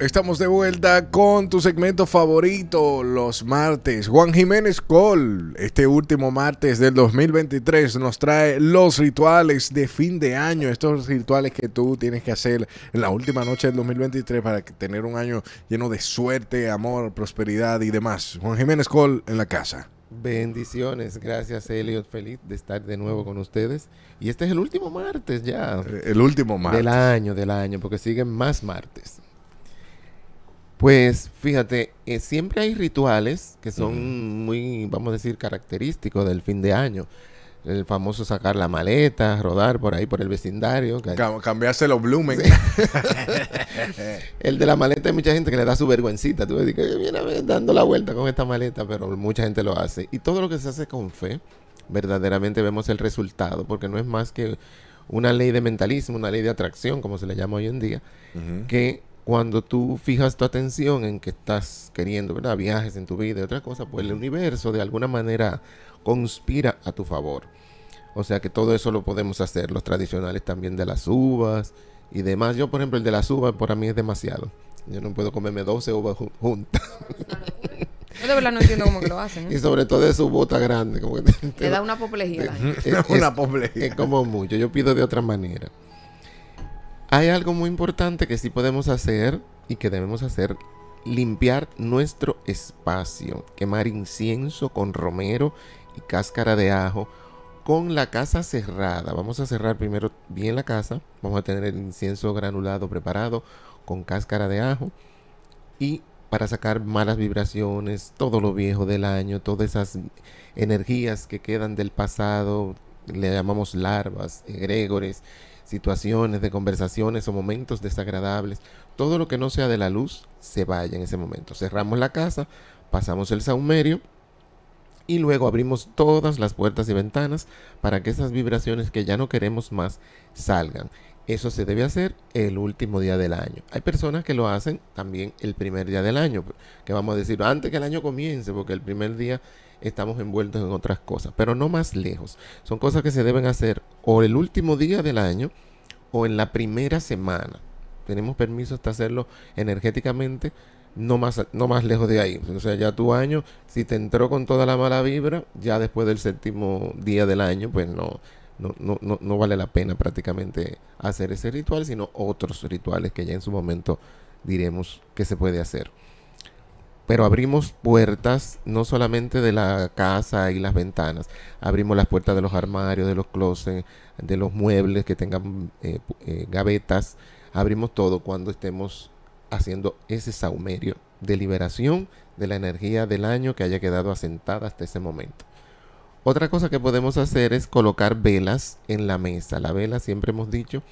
Estamos de vuelta con tu segmento favorito los martes. Juan Jiménez Col, este último martes del 2023 nos trae los rituales de fin de año, estos rituales que tú tienes que hacer en la última noche del 2023 para tener un año lleno de suerte, amor, prosperidad y demás. Juan Jiménez Col en la casa. Bendiciones, gracias Elliot, feliz de estar de nuevo con ustedes. Y este es el último martes ya. El último martes. Del año, del año, porque siguen más martes. Pues fíjate, eh, siempre hay rituales que son muy, vamos a decir, característicos del fin de año. El famoso sacar la maleta, rodar por ahí por el vecindario. cambiarse los blumen. el de la maleta hay mucha gente que le da su vergüencita. Tú ves, que viene dando la vuelta con esta maleta, pero mucha gente lo hace. Y todo lo que se hace con fe, verdaderamente vemos el resultado, porque no es más que una ley de mentalismo, una ley de atracción, como se le llama hoy en día, que cuando tú fijas tu atención en que estás queriendo, ¿verdad? Viajes en tu vida y otra cosa, pues el universo de alguna manera conspira a tu favor. O sea que todo eso lo podemos hacer, los tradicionales también de las uvas y demás. Yo, por ejemplo, el de las uvas para mí es demasiado. Yo no puedo comerme 12 uvas juntas. Yo de verdad no entiendo cómo que lo hacen. ¿eh? y sobre todo de su bota grande. Como te, da una apoplejía. Es, una Es como mucho. Yo pido de otra manera. Hay algo muy importante que sí podemos hacer y que debemos hacer. Limpiar nuestro espacio. Quemar incienso con romero y cáscara de ajo con la casa cerrada. Vamos a cerrar primero bien la casa. Vamos a tener el incienso granulado preparado con cáscara de ajo. Y para sacar malas vibraciones, todo lo viejo del año, todas esas energías que quedan del pasado, le llamamos larvas, egregores, situaciones, de conversaciones o momentos desagradables, todo lo que no sea de la luz se vaya en ese momento. Cerramos la casa, pasamos el saumerio y luego abrimos todas las puertas y ventanas para que esas vibraciones que ya no queremos más salgan. Eso se debe hacer el último día del año. Hay personas que lo hacen también el primer día del año, que vamos a decir antes que el año comience, porque el primer día estamos envueltos en otras cosas, pero no más lejos. Son cosas que se deben hacer o el último día del año o en la primera semana. Tenemos permiso hasta hacerlo energéticamente, no más, no más lejos de ahí. O sea, ya tu año, si te entró con toda la mala vibra, ya después del séptimo día del año, pues no, no, no, no, no vale la pena prácticamente hacer ese ritual, sino otros rituales que ya en su momento diremos que se puede hacer pero abrimos puertas no solamente de la casa y las ventanas, abrimos las puertas de los armarios, de los closets, de los muebles que tengan eh, eh, gavetas, abrimos todo cuando estemos haciendo ese saumerio de liberación de la energía del año que haya quedado asentada hasta ese momento. Otra cosa que podemos hacer es colocar velas en la mesa. La vela siempre hemos dicho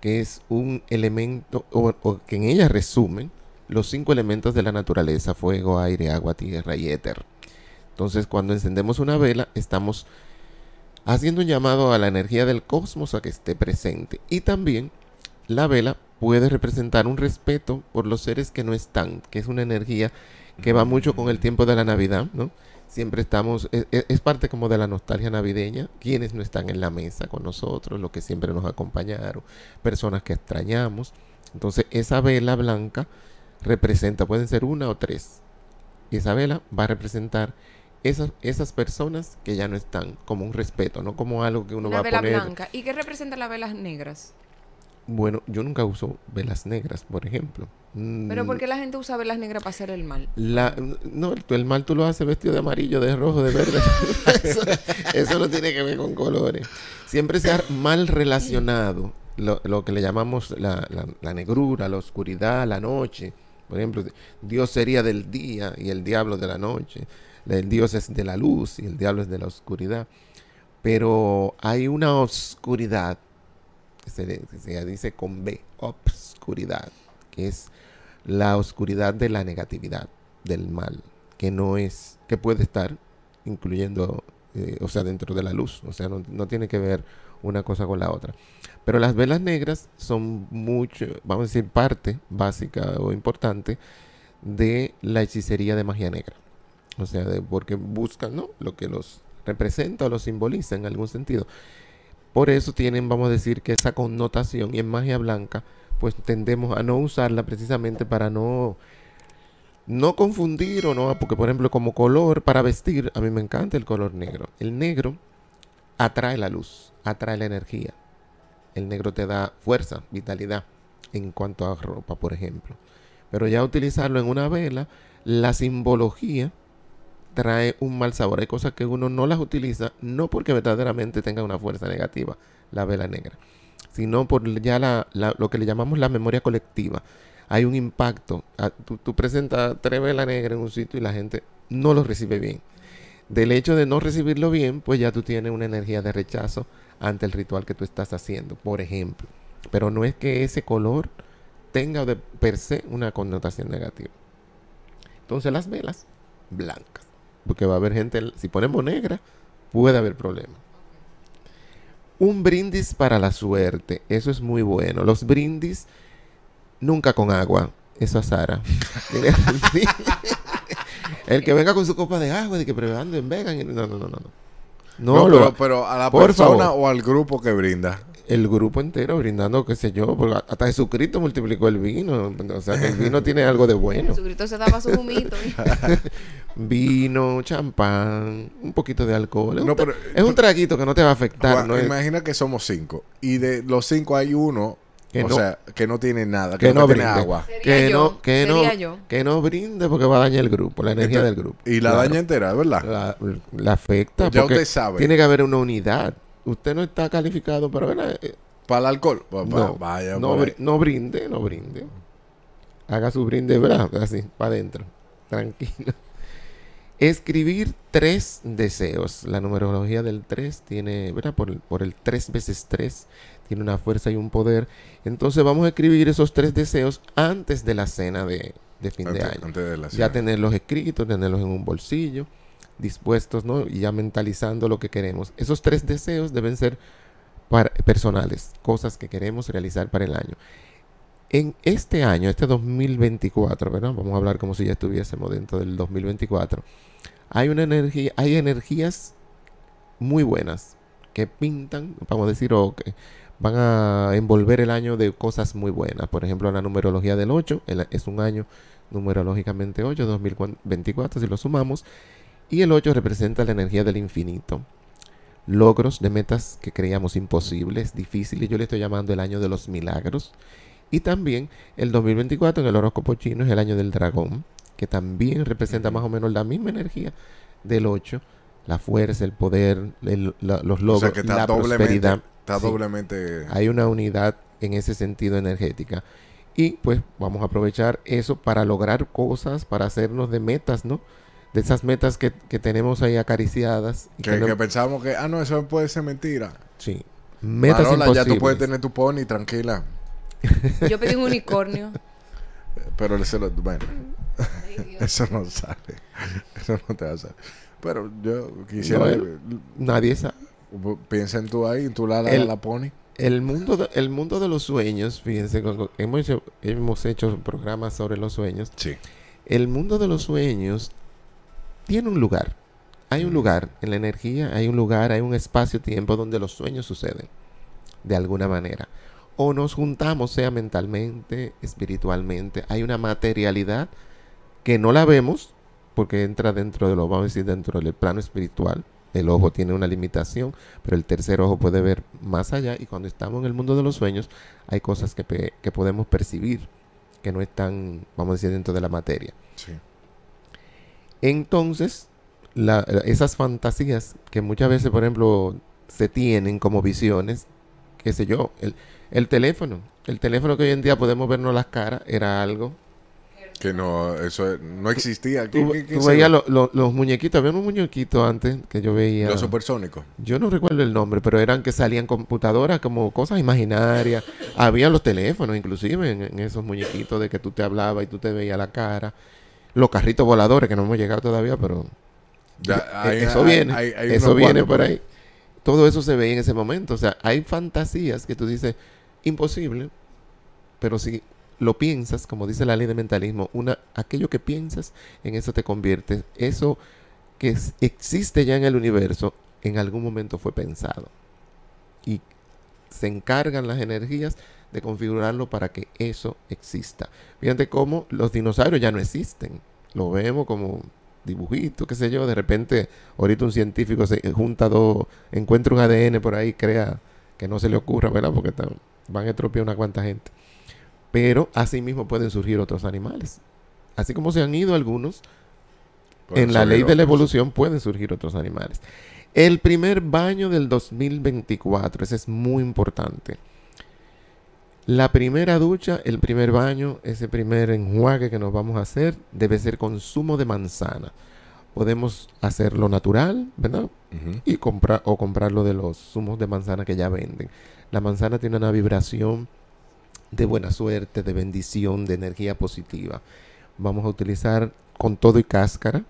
que es un elemento o que en ella resumen los cinco elementos de la naturaleza, fuego, aire, agua, tierra y éter. Entonces cuando encendemos una vela estamos haciendo un llamado a la energía del cosmos a que esté presente. Y también la vela puede representar un respeto por los seres que no están, que es una energía que va mucho con el tiempo de la Navidad, ¿no? Siempre estamos, es, e, es, parte como de la nostalgia navideña, quienes no están en la mesa con nosotros, los que siempre nos acompañaron, personas que extrañamos. Entonces esa vela blanca representa, pueden ser una o tres. Isabela va a representar esas, esas personas que ya no están, como un respeto, no como algo que uno va a poner. blanca. ¿Y qué representa las velas negras? Bueno, yo nunca uso velas negras, por ejemplo. Pero mm. ¿por qué la gente usa velas negras para hacer el mal? La, no, el mal tú lo haces vestido de amarillo, de rojo, de verde. eso, no tiene que ver con colores. Siempre se ha mal relacionado lo, lo que le llamamos la, la, la negrura, la oscuridad, la noche. Por ejemplo, Dios sería del día y el diablo de la noche. El Dios es de la luz y el diablo es de la oscuridad. Pero hay una oscuridad, que se, dice con B, obscuridad, que es la oscuridad de la negatividad, del mal, que no es, que puede estar incluyendo eh, o sea, dentro de la luz, o sea, no, tiene que ver una cosa con la otra. Pero las velas negras son mucho, vamos a decir, parte básica o importante de la hechicería de magia negra. O sea, porque buscan ¿no? lo que los representa o los simboliza en algún sentido. Por eso tienen, vamos a decir, que esa connotación y en magia blanca, pues tendemos a no usarla precisamente para no no confundir o no, porque por ejemplo como color para vestir, a mí me encanta el color negro. El negro atrae la luz, atrae la energía. El negro te da fuerza, vitalidad en cuanto a ropa, por ejemplo. Pero ya utilizarlo en una vela, la simbología trae un mal sabor. Hay cosas que uno no las utiliza, no porque verdaderamente tenga una fuerza negativa la vela negra, sino por ya la, lo que le llamamos la memoria colectiva hay un impacto. Ah, tú, presentas tres velas negras en un sitio y la gente no lo recibe bien. Del hecho de no recibirlo bien, pues ya tú tienes una energía de rechazo ante el ritual que tú estás haciendo, por ejemplo. Pero no es que ese color tenga de per se una connotación negativa. Entonces las velas blancas, porque va a haber gente, si ponemos negra, puede haber problema Un brindis para la suerte, eso es muy bueno. Los brindis nunca con agua. Eso a Sara. El que venga con su copa de agua, de que preveando en vegan. No, no, no, no. pero, a la persona o al grupo que brinda. El grupo entero brindando, qué sé yo, hasta Jesucristo multiplicó el vino. O sea, el vino tiene algo de bueno. Jesucristo se daba su humito. vino, champán, un poquito de alcohol. Es, un, traguito que no te va a afectar. Imagina que somos cinco y de los cinco hay uno que o no, sea, que no tiene nada, que, no, Tiene agua. Que no, que no, que no brinde porque va a dañar el grupo, la energía del grupo. Y la daña entera, ¿verdad? La, afecta. Tiene que haber una unidad. Usted no está calificado para eh, Para el alcohol. Pues, no, pues, no, brinde, no brinde. Haga su brinde, ¿verdad? Así, para adentro. Tranquilo. Escribir tres deseos. La numerología del tres tiene, ¿verdad? Por, por el tres veces tres tiene una fuerza y un poder. Entonces vamos a escribir esos tres deseos antes de la cena de, fin de año. Ya tenerlos escritos, tenerlos en un bolsillo, dispuestos, ¿no? Y ya mentalizando lo que queremos. Esos tres deseos deben ser personales, cosas que queremos realizar para el año. En este año, este 2024, ¿verdad? Vamos a hablar como si ya estuviésemos dentro del 2024. Hay una energía, hay energías muy buenas que pintan, vamos a decir, o que, van a envolver el año de cosas muy buenas. Por ejemplo, la numerología del 8 es un año numerológicamente 8, 2024, si lo sumamos. Y el 8 representa la energía del infinito. Logros de metas que creíamos imposibles, difíciles. Yo le estoy llamando el año de los milagros. Y también el 2024 en el horóscopo chino es el año del dragón, que también representa más o menos la misma energía del 8. La fuerza, el poder, los logros, la prosperidad Está doblemente... Hay una unidad en ese sentido energética. Y pues vamos a aprovechar eso para lograr cosas, para hacernos de metas, ¿no? De esas metas que, tenemos ahí acariciadas. que, que, que, pensamos que, ah, no, eso puede ser mentira. Sí. Metas imposibles. ya tú puedes tener tu pony, tranquila. Yo pedí un unicornio. Pero Bueno. eso no sale. Eso no te va a salir. Pero yo quisiera... Eh, nadie sabe. Piensa en tú ahí, tú la, la, el, mundo, de, mundo de los sueños, fíjense, hemos hecho, hemos hecho programas sobre los sueños. El mundo de los sueños tiene un lugar. Hay un mm. lugar en la energía, hay un lugar, hay un espacio-tiempo donde los sueños suceden, de alguna manera. O nos juntamos, sea mentalmente, espiritualmente. Hay una materialidad que no la vemos, porque entra dentro de lo, vamos decir, dentro del plano espiritual el ojo tiene una limitación, pero el tercer ojo puede ver más allá y cuando estamos en el mundo de los sueños hay cosas que, podemos percibir que no están, vamos a decir, dentro de la materia. Entonces, esas fantasías que muchas veces, por ejemplo, se tienen como visiones, qué sé yo, el, el teléfono, el teléfono que hoy en día podemos vernos las caras, era algo que no, eso no existía. tú, veías los muñequitos, había un muñequito antes que yo veía. Los supersónicos. Yo no recuerdo el nombre, pero eran que salían computadoras como cosas imaginarias. había los teléfonos inclusive en, esos muñequitos de que tú te hablabas y tú te veías la cara. Los carritos voladores que no hemos llegado todavía, pero... Eh, eso viene, eso viene por ahí. Todo eso se ve en ese momento. O sea, hay fantasías que tú dices, imposible, pero sí lo piensas, como dice la ley de mentalismo, una, aquello que piensas, en eso te conviertes. Eso que existe ya en el universo, en algún momento fue pensado. Y se encargan las energías de configurarlo para que eso exista. Fíjate cómo los dinosaurios ya no existen. Lo vemos como dibujitos, qué sé yo. De repente, ahorita un científico se junta dos, encuentra un ADN por ahí, crea que no se le ocurra, ¿verdad? Porque van a estropear una cuanta gente pero asimismo pueden surgir otros animales. Así como se han ido algunos, en la ley de la evolución pueden surgir otros animales. El primer baño del 2024, ese es muy importante. La primera ducha, el primer baño, ese primer enjuague que nos vamos a hacer debe ser consumo de manzana. Podemos hacerlo natural, ¿verdad? Y comprar o comprarlo de los zumos de manzana que ya venden. La manzana tiene una vibración de buena suerte, de bendición, de energía positiva. Vamos a utilizar con todo y cáscara,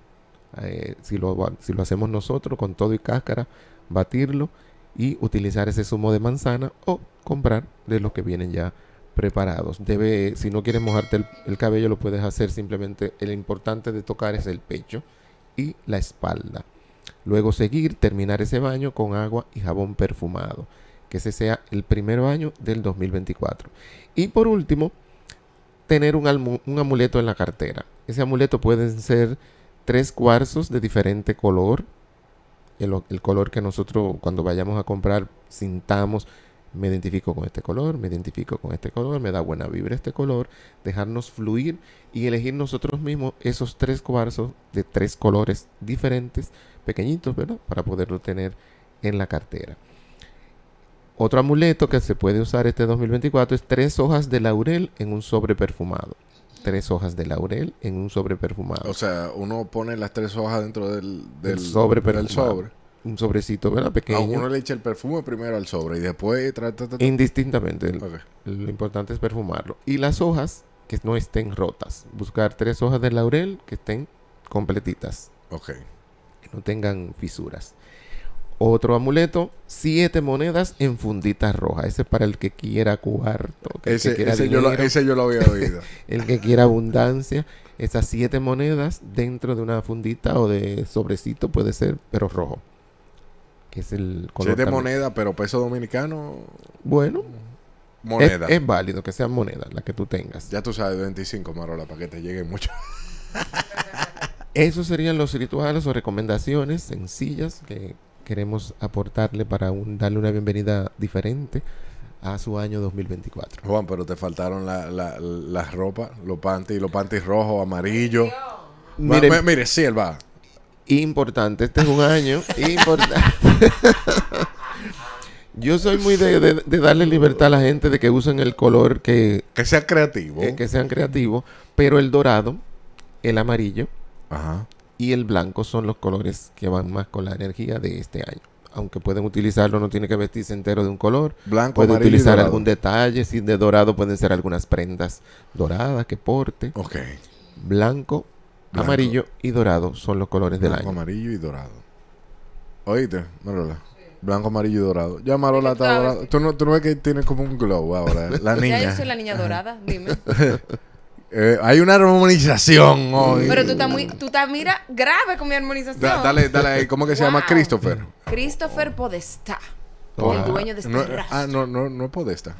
eh, si, lo, si lo hacemos nosotros, con todo y cáscara, batirlo y utilizar ese zumo de manzana o comprar de los que vienen ya preparados. Debe, si no quieres mojarte el, el cabello, lo puedes hacer simplemente. El importante de tocar es el pecho y la espalda. Luego seguir, terminar ese baño con agua y jabón perfumado que ese sea el primer año del 2024. Y por último, tener un, amuleto en la cartera. Ese amuleto pueden ser tres cuarzos de diferente color. El, el color que nosotros cuando vayamos a comprar sintamos, me identifico con este color, me identifico con este color, me da buena vibra este color. Dejarnos fluir y elegir nosotros mismos esos tres cuarzos de tres colores diferentes, pequeñitos, ¿verdad? Para poderlo tener en la cartera. Otro amuleto que se puede usar este 2024 es tres hojas de laurel en un sobre perfumado. Tres hojas de laurel en un sobre perfumado. O sea, uno pone las tres hojas dentro del, sobre pero el sobre. Un sobrecito, ¿verdad? Pequeño. A uno le echa el perfume primero al sobre y después... trata de. Indistintamente. Lo importante es perfumarlo. Y las hojas que no estén rotas. Buscar tres hojas de laurel que estén completitas. Ok. Que no tengan fisuras otro amuleto, siete monedas en funditas roja Ese es para el que quiera cuarto. ese, que quiera yo lo, había oído. el que quiera abundancia. Esas siete monedas dentro de una fundita o de sobrecito puede ser, pero rojo. Que es el color. Siete monedas, pero peso dominicano. Bueno. Moneda. Es, válido que sean monedas las que tú tengas. Ya tú sabes, 25 Marola, para que te lleguen mucho. Esos serían los rituales o recomendaciones sencillas que queremos aportarle para un, darle una bienvenida diferente a su año 2024. Juan, pero te faltaron las ropas, los panties, los panties rojos, amarillos. Mire, sí, él va. Importante, este es un año importante. Yo soy muy de, darle libertad a la gente de que usen el color que... Que sea creativo. Que, que sean creativos, pero el dorado, el amarillo, Ajá y el blanco son los colores que van más con la energía de este año. Aunque pueden utilizarlo, no tiene que vestirse entero de un color. Blanco, utilizar algún detalle. Si de dorado pueden ser algunas prendas doradas que porte. Blanco, amarillo y dorado son los colores del año. Blanco, amarillo y dorado. Oíste, Marola. Blanco, amarillo y dorado. Ya Marola está dorada. Tú no, tú no ves que tiene como un glow ahora. La niña. Ya yo soy la niña dorada, dime. Eh, hay una armonización hoy. Pero tú estás muy, tú estás, mira, grave con mi armonización. dale, dale, ¿cómo que se llama? Christopher. Christopher Podesta el dueño de este no, eh, Ah, no, no, no es Podesta.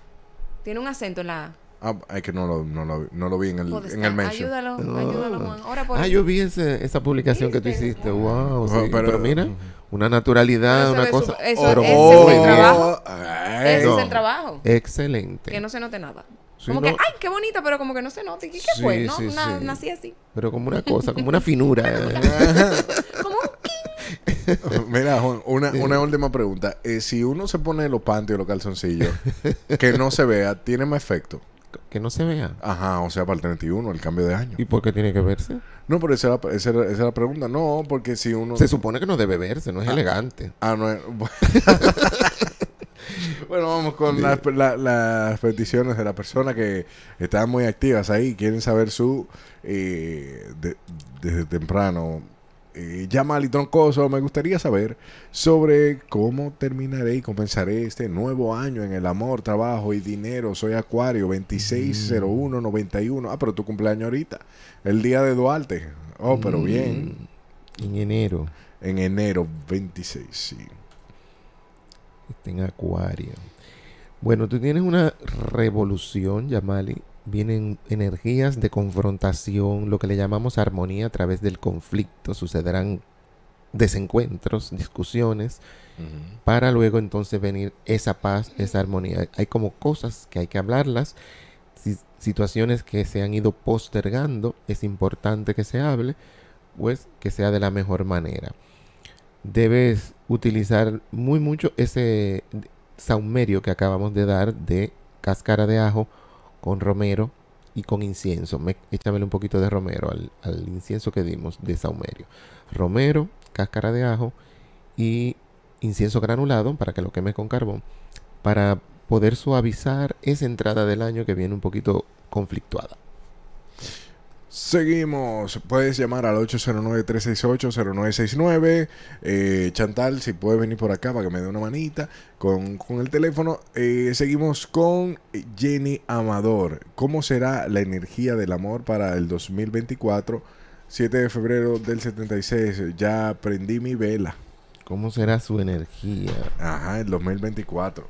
Tiene un acento en la Ah, es que no lo, no lo, no lo vi en el, en el Ayúdalo, ayúdalo, Juan. Ahora por... Ah, yo vi esa esa publicación que tú hiciste. Wow, pero, mira, una naturalidad, una cosa. eso, ese es trabajo. es el trabajo. Excelente. Que no se note nada como que, ay, qué bonita, pero como que no se nota. ¿Qué, qué fue? nací así. Pero como una cosa, como una finura. como Mira, una, última pregunta. Eh, si uno se pone los panties o los calzoncillos, que no se vea, ¿tiene más efecto? Que no se vea. Ajá, o sea, para el 31, el cambio de año. ¿Y por qué tiene que verse? No, pero esa era, la pregunta. No, porque si uno... Se supone que no debe verse, no es ah. elegante. Ah, no es... bueno, vamos con las, peticiones de la persona que están muy activas ahí. Quieren saber su. Eh, desde temprano. Eh, llama a Me gustaría saber sobre cómo terminaré y comenzaré este nuevo año en el amor, trabajo y dinero. Soy Acuario 260191. Ah, pero tu cumpleaños ahorita. El día de Duarte. Oh, pero mm, bien. En enero. En enero 26, sí. Está en Acuario. Bueno, tú tienes una revolución, Yamali. Vienen energías de confrontación, lo que le llamamos armonía a través del conflicto. Sucederán desencuentros, discusiones, para luego entonces venir esa paz, esa armonía. Hay como cosas que hay que hablarlas, situaciones que se han ido postergando, es importante que se hable, pues que sea de la mejor manera. Debes utilizar muy mucho ese saumerio que acabamos de dar de cáscara de ajo con romero y con incienso. Me, un poquito de romero al, al incienso que dimos de saumerio. Romero, cáscara de ajo y incienso granulado para que lo queme con carbón para poder suavizar esa entrada del año que viene un poquito conflictuada. Seguimos. Puedes llamar al 809-368-0969. Eh, Chantal, si puedes venir por acá para que me dé una manita con, el teléfono. Eh, seguimos con Jenny Amador. ¿Cómo será la energía del amor para el 2024? 7 de febrero del 76. Ya prendí mi vela. ¿Cómo será su energía? Ajá, el 2024.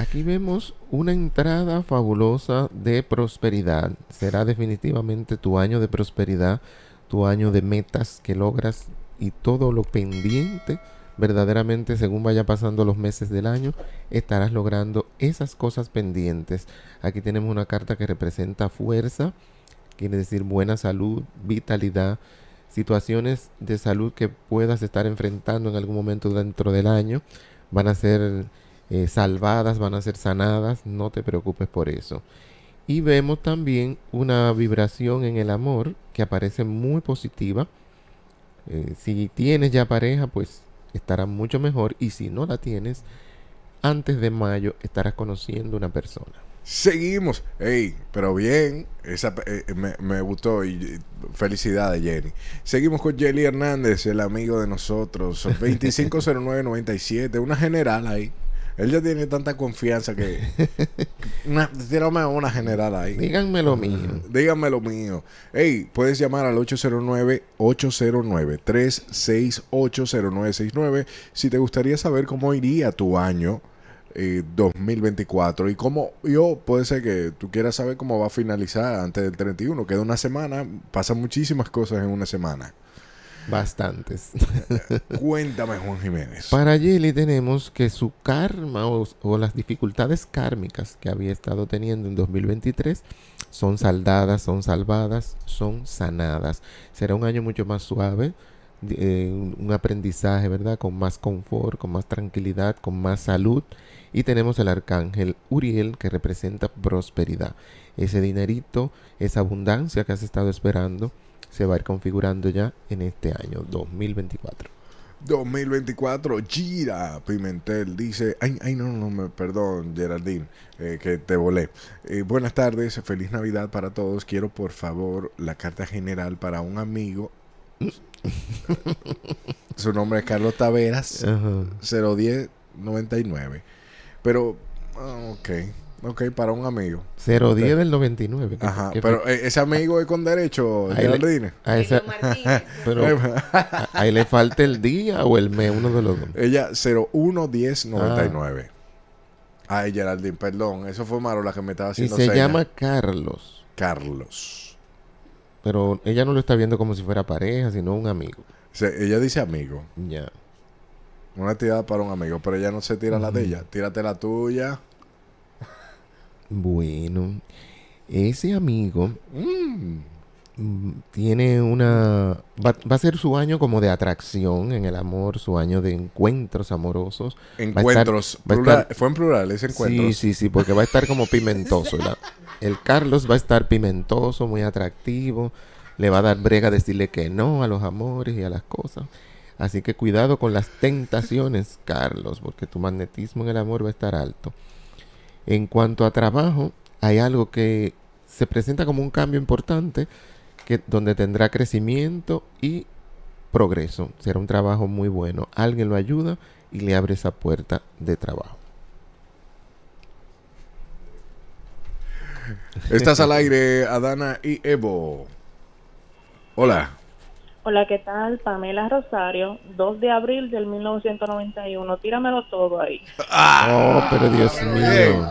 Aquí vemos una entrada fabulosa de prosperidad. Será definitivamente tu año de prosperidad, tu año de metas que logras y todo lo pendiente verdaderamente según vaya pasando los meses del año, estarás logrando esas cosas pendientes. Aquí tenemos una carta que representa fuerza, quiere decir buena salud, vitalidad, situaciones de salud que puedas estar enfrentando en algún momento dentro del año. Van a ser eh, salvadas, van a ser sanadas, no te preocupes por eso. Y vemos también una vibración en el amor que aparece muy positiva. Eh, si tienes ya pareja, pues estará mucho mejor. Y si no la tienes, antes de mayo estarás conociendo una persona. Seguimos. hey, pero bien. Eh, me, gustó y felicidades, Jenny. Seguimos con Jelly Hernández, el amigo de nosotros. 250997, una general ahí. Él ya tiene tanta confianza que. una, una general ahí. Díganme lo mío. Díganme lo mío. Hey, puedes llamar al 809-809-3680969 si te gustaría saber cómo iría tu año. 2024 eh, y cómo yo oh, puede ser que tú quieras saber cómo va a finalizar antes del 31 queda una semana pasan muchísimas cosas en una semana Bastantes. Cuéntame, Juan Jiménez. Para Gilly tenemos que su karma o, las dificultades kármicas que había estado teniendo en 2023 son saldadas, son salvadas, son sanadas. Será un año mucho más suave, eh, un aprendizaje, ¿verdad? Con más confort, con más tranquilidad, con más salud. Y tenemos el arcángel Uriel que representa prosperidad. Ese dinerito, esa abundancia que has estado esperando se va a ir configurando ya en este año 2024. 2024, Gira Pimentel dice, ay, ay, no, no, me, perdón, Geraldine, eh, que te volé. Eh, buenas tardes, feliz Navidad para todos. Quiero por favor la carta general para un amigo. Su nombre es Carlos Taveras, 01099. Pero, ok. Ok, para un amigo. 010 del 99. Ajá, pero e-, ese amigo es con derecho, Geraldine. pero ahí le falta el día o el mes, uno de los dos. Ella, 011099. 99 ah. Ay, Geraldine, perdón, eso fue Maro la que me estaba haciendo Y se llama Carlos. Carlos. Pero ella no lo está viendo como si fuera pareja, sino un amigo. ella dice amigo. Ya. Una tirada para un amigo, pero ella no se tira la de ella. Mm. Tírate la tuya. Bueno, ese amigo mm, tiene una... Va, a ser su año como de atracción en el amor, su año de encuentros amorosos. Encuentros. fue en plural ese encuentro. Sí, sí, sí, porque va a estar como pimentoso. el Carlos va a estar pimentoso, muy atractivo. Le va a dar brega a decirle que no a los amores y a las cosas. Así que cuidado con las tentaciones, Carlos, porque tu magnetismo en el amor va a estar alto. En cuanto a trabajo, hay algo que se presenta como un cambio importante, que, donde tendrá crecimiento y progreso. Será un trabajo muy bueno. Alguien lo ayuda y le abre esa puerta de trabajo. Estás al aire, Adana y Evo. Hola. Hola, ¿qué tal? Pamela Rosario, 2 de abril del 1991. Tíramelo todo ahí. Ah, oh, pero Dios mío.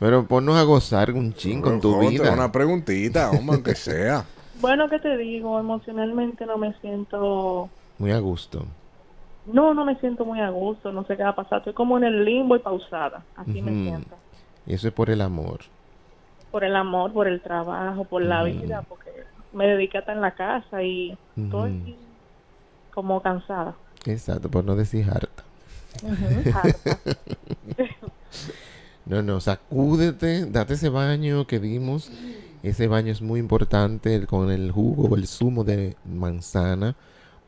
Pero ponnos a gozar un chingo con tu vida. Una preguntita, hombre, aunque sea. Bueno, ¿qué te digo? Emocionalmente no me siento... Muy a gusto. No, no me siento muy a gusto. No sé qué va a pasar. Estoy como en el limbo y pausada. Así me siento. Y eso es por el amor. Por el amor, por el trabajo, por la vida, porque me dediqué a en la casa y como cansada. Exacto, por no decir harta. no, no, sacúdete, date ese baño que dimos Ese baño es muy importante con el jugo o el zumo de manzana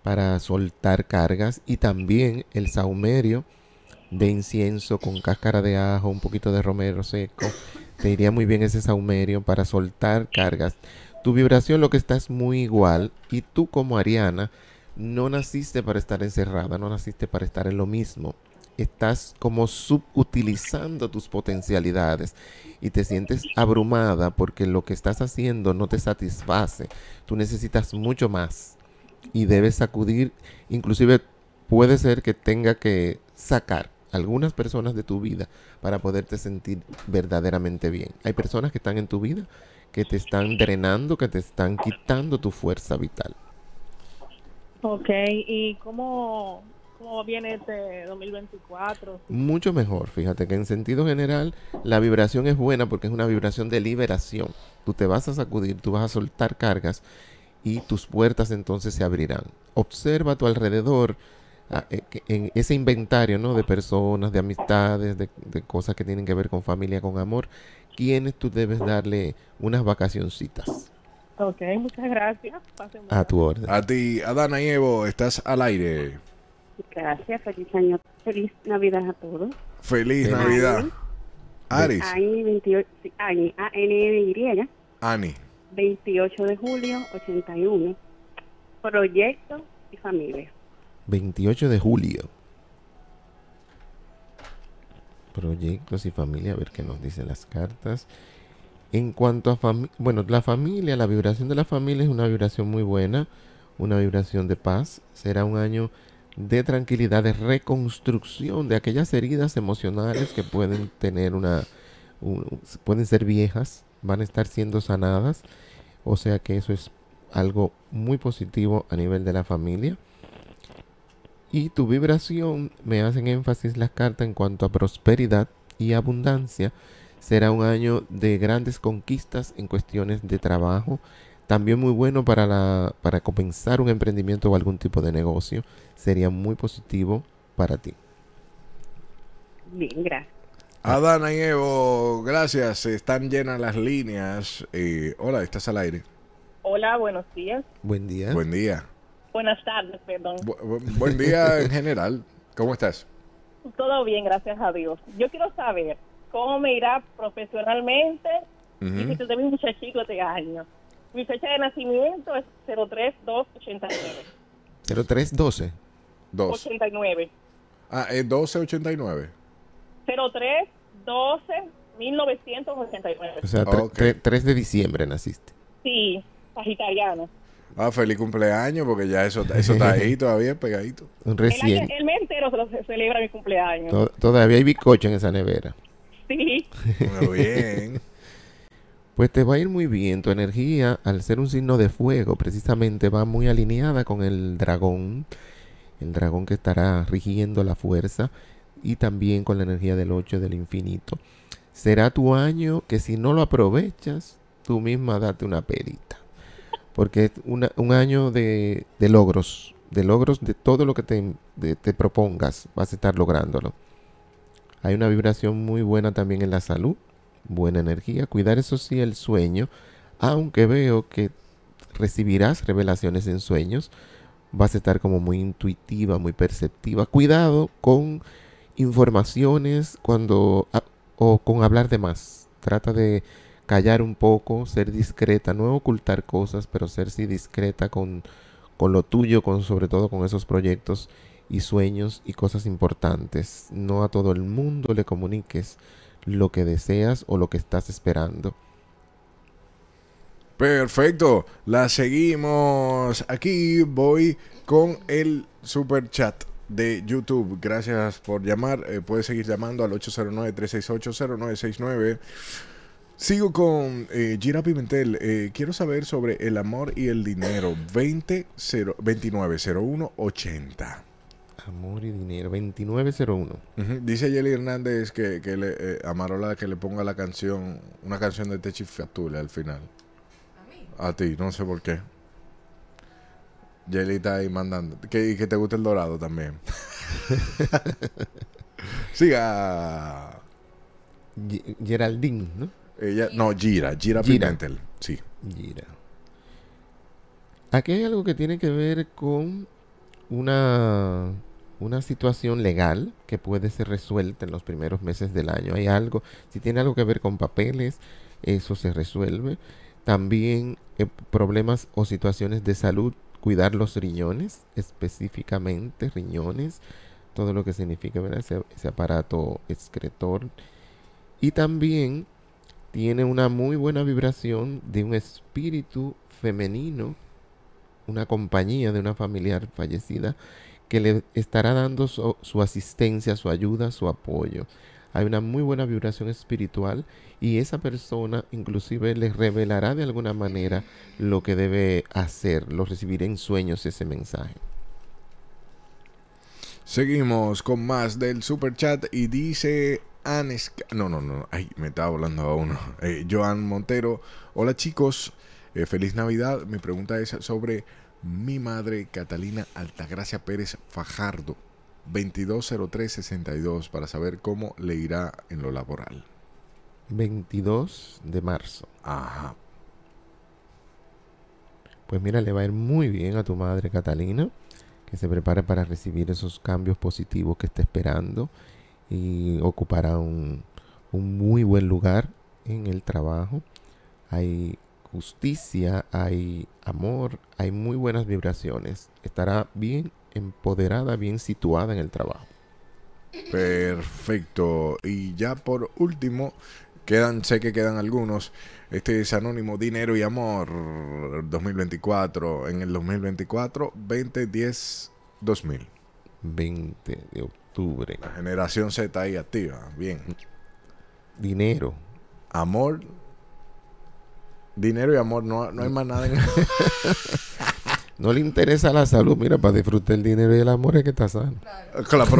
para soltar cargas y también el saumerio de incienso con cáscara de ajo, un poquito de romero seco. Te iría muy bien ese saumerio para soltar cargas. Tu vibración lo que está es muy igual y tú como Ariana no naciste para estar encerrada, no naciste para estar en lo mismo. Estás como subutilizando tus potencialidades y te sientes abrumada porque lo que estás haciendo no te satisface. Tú necesitas mucho más y debes sacudir, inclusive puede ser que tenga que sacar algunas personas de tu vida para poderte sentir verdaderamente bien. Hay personas que están en tu vida que te están drenando, que te están quitando tu fuerza vital. Ok, ¿y cómo, viene este 2024? Mucho mejor, fíjate que en sentido general la vibración es buena porque es una vibración de liberación. Tú te vas a sacudir, tú vas a soltar cargas y tus puertas entonces se abrirán. Observa a tu alrededor e, en ese inventario ¿no? de personas, de amistades, de, cosas que tienen que ver con familia, con amor, ¿quiénes tú debes darle unas vacacioncitas? Ok, muchas gracias. a tu orden. A ti, Adana y Evo, estás al aire. Gracias, feliz año, feliz Navidad a todos. Feliz Navidad. Ani, 28, N Y. Ani. 28 de julio, 81. Proyecto y familia. 28 de julio. Proyectos y familia, a ver qué nos dicen las cartas. En cuanto a familia, bueno, la familia, la vibración de la familia es una vibración muy buena, una vibración de paz. Será un año de tranquilidad, de reconstrucción de aquellas heridas emocionales que pueden tener una, pueden ser viejas, van a estar siendo sanadas. O sea que eso es algo muy positivo a nivel de la familia y tu vibración me hacen énfasis las cartas en cuanto a prosperidad y abundancia. Será un año de grandes conquistas en cuestiones de trabajo. También muy bueno para, la, para comenzar un emprendimiento o algún tipo de negocio. Sería muy positivo para ti. Bien, gracias. Adana y Evo, gracias. Están llenas las líneas. Eh, hola, estás al aire. Hola, buenos días. Buen día. Buen día. Buenas tardes, perdón. buen día en general. ¿Cómo estás? Todo bien, gracias a Dios. Yo quiero saber cómo me irá profesionalmente y si te mi muchachito de año? Mi fecha de nacimiento es 03 03 12 89. Ah, es 89 03 12 1989. O sea, 3 de diciembre naciste. Sí, sagitariano. Ah, feliz cumpleaños, porque ya eso, eso está ahí todavía, pegadito. Recién. El, mes entero se, celebra mi cumpleaños. todavía hay bizcocho en esa nevera. Sí. Muy bien. Pues te va a ir muy bien. Tu energía, al ser un signo de fuego, precisamente va muy alineada con el dragón. El dragón que estará rigiendo la fuerza y también con la energía del 8 del infinito. Será tu año que si no lo aprovechas, tú misma date una perita porque es un año de, logros, de logros de todo lo que te, propongas, vas a estar lográndolo. Hay una vibración muy buena también en la salud, buena energía, cuidar eso sí el sueño, aunque veo que recibirás revelaciones en sueños, vas a estar como muy intuitiva, muy perceptiva. Cuidado con informaciones cuando o con hablar de más. Trata de callar un poco, ser discreta, no ocultar cosas, pero ser sí discreta con, con lo tuyo, con, sobre todo con esos proyectos y sueños y cosas importantes. No a todo el mundo le comuniques lo que deseas o lo que estás esperando. Perfecto, la seguimos. Aquí voy con el super chat de YouTube. Gracias por llamar. Eh, puedes seguir llamando al 809-368-0969. Sigo con eh, Gira Pimentel. Eh, quiero saber sobre el amor y el dinero. 20 0, 29 01 80. Amor y dinero, 2901. Dice Yeli Hernández que, le, eh, que le ponga la canción, una canción de Techi Fatula al final. ¿A mí? A ti, no sé por qué. Yeli está ahí mandando. Que, que te guste el dorado también. Siga. Geraldine, ¿no? no, Gira, Gira, Pimentel, sí. Gira. Aquí hay algo que tiene que ver con una, una situación legal que puede ser resuelta en los primeros meses del año. Hay algo, si tiene algo que ver con papeles, eso se resuelve. También eh, problemas o situaciones de salud, cuidar los riñones, específicamente riñones, todo lo que significa ese aparato excretor. Y también tiene una muy buena vibración de un espíritu femenino, una compañía de una familiar fallecida, que le estará dando su, asistencia, su ayuda, su apoyo. Hay una muy buena vibración espiritual y esa persona inclusive le revelará de alguna manera lo que debe hacer, lo recibirá en sueños ese mensaje. Seguimos con más del super chat y dice no, no, no. Ay, me estaba hablando a uno. Eh, Joan Montero. Hola chicos. Eh, feliz Navidad. Mi pregunta es sobre mi madre Catalina Altagracia Pérez Fajardo. 220362 para saber cómo le irá en lo laboral. 22 de marzo. Ajá. Pues mira, le va a ir muy bien a tu madre Catalina, que se prepare para recibir esos cambios positivos que está esperando y ocupará un, muy buen lugar en el trabajo. Hay justicia, hay amor, hay muy buenas vibraciones. Estará bien empoderada, bien situada en el trabajo. Perfecto. Y ya por último, quedan, sé que quedan algunos. Este es Anónimo Dinero y Amor 2024. En el 2024, 2010 2000. 20, la generación Z ahí activa. Bien. Dinero. Amor. Dinero y amor. No, hay más nada no le interesa la salud. Mira, para disfrutar el dinero y el amor es que está sano. Claro.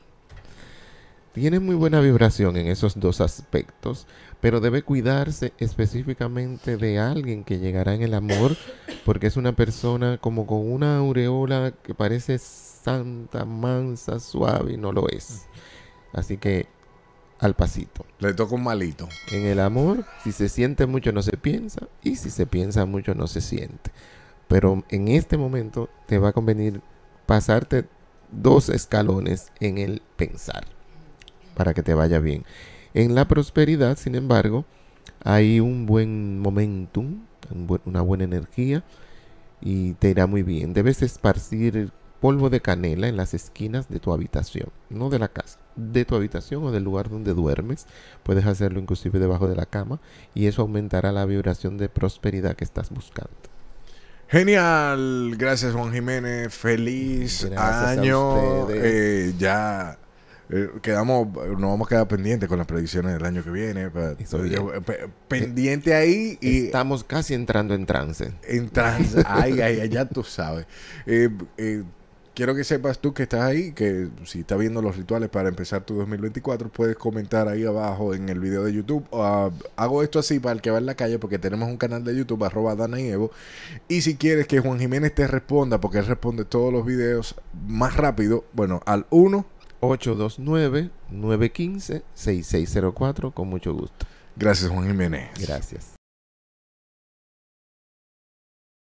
Tiene muy buena vibración en esos dos aspectos, pero debe cuidarse específicamente de alguien que llegará en el amor, porque es una persona como con una aureola que parece santa, mansa, suave y no lo es. Así que al pasito. Le toca un malito. En el amor, si se siente mucho no se piensa y si se piensa mucho no se siente. Pero en este momento te va a convenir pasarte dos escalones en el pensar para que te vaya bien. En la prosperidad, sin embargo, hay un buen momentum, una buena energía y te irá muy bien. Debes esparcir polvo de canela en las esquinas de tu habitación, no de la casa, de tu habitación o del lugar donde duermes. Puedes hacerlo inclusive debajo de la cama y eso aumentará la vibración de prosperidad que estás buscando. Genial, gracias Juan Jiménez, feliz año. Eh, ya eh, quedamos, nos vamos a quedar pendientes con las predicciones del año que viene. Eh, pendiente ahí y. Estamos casi entrando en trance. En trance, ay, ay, ya tú sabes quiero que sepas tú que estás ahí, que si estás viendo los rituales para empezar tu 2024, puedes comentar ahí abajo en el video de YouTube. Ah, hago esto así para el que va en la calle, porque tenemos un canal de YouTube, arroba Dana y Evo. Y si quieres que Juan Jiménez te responda, porque él responde todos los videos más rápido, bueno, al 1. 829-915-6604, con mucho gusto. Gracias, Juan Jiménez. Gracias.